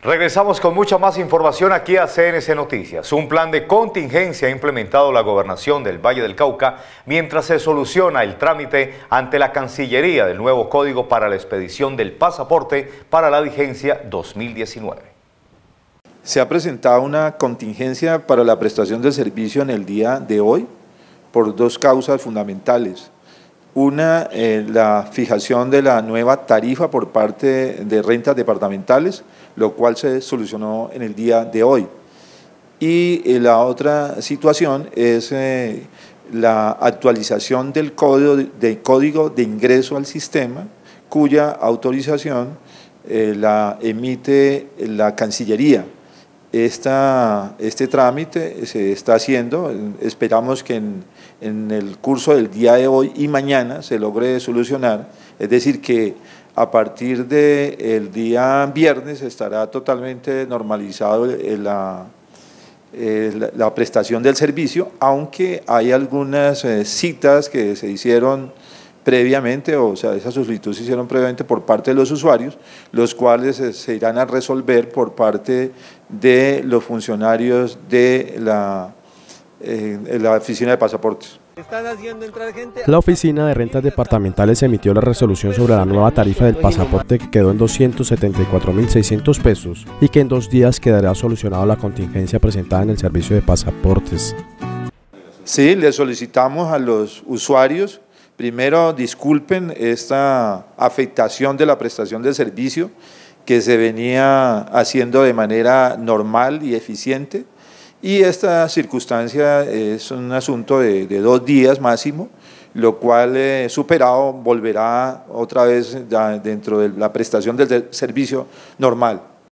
Regresamos con mucha más información aquí a CNC Noticias. Un plan de contingencia ha implementado la gobernación del Valle del Cauca mientras se soluciona el trámite ante la Cancillería del nuevo Código para la expedición del pasaporte para la vigencia 2019. Se ha presentado una contingencia para la prestación de servicio en el día de hoy por dos causas fundamentales. Una, eh, la fijación de la nueva tarifa por parte de rentas departamentales, lo cual se solucionó en el día de hoy. Y eh, la otra situación es eh, la actualización del código, del código de ingreso al sistema, cuya autorización la emite la Cancillería esta, este trámite se está haciendo, esperamos que en, en, el curso del día de hoy y mañana se logre solucionar, es decir, que a partir del día viernes estará totalmente normalizado eh, la, eh, la, la prestación del servicio, aunque hay algunas eh, citas que se hicieron previamente, o sea, esas solicitudes se hicieron previamente por parte de los usuarios, los cuales eh, se irán a resolver por parte de los funcionarios de la, eh, la oficina de pasaportes. La Oficina de Rentas Departamentales emitió la resolución sobre la nueva tarifa del pasaporte que quedó en 274.600 pesos y que en dos días quedará solucionada la contingencia presentada en el servicio de pasaportes. Sí, le solicitamos a los usuarios Primero, disculpen esta afectación de la prestación del servicio que se venía haciendo de manera normal y eficiente. Y esta circunstancia es un asunto de, dos días máximo, lo cual eh, superado volverá otra vez dentro de la prestación del servicio normal.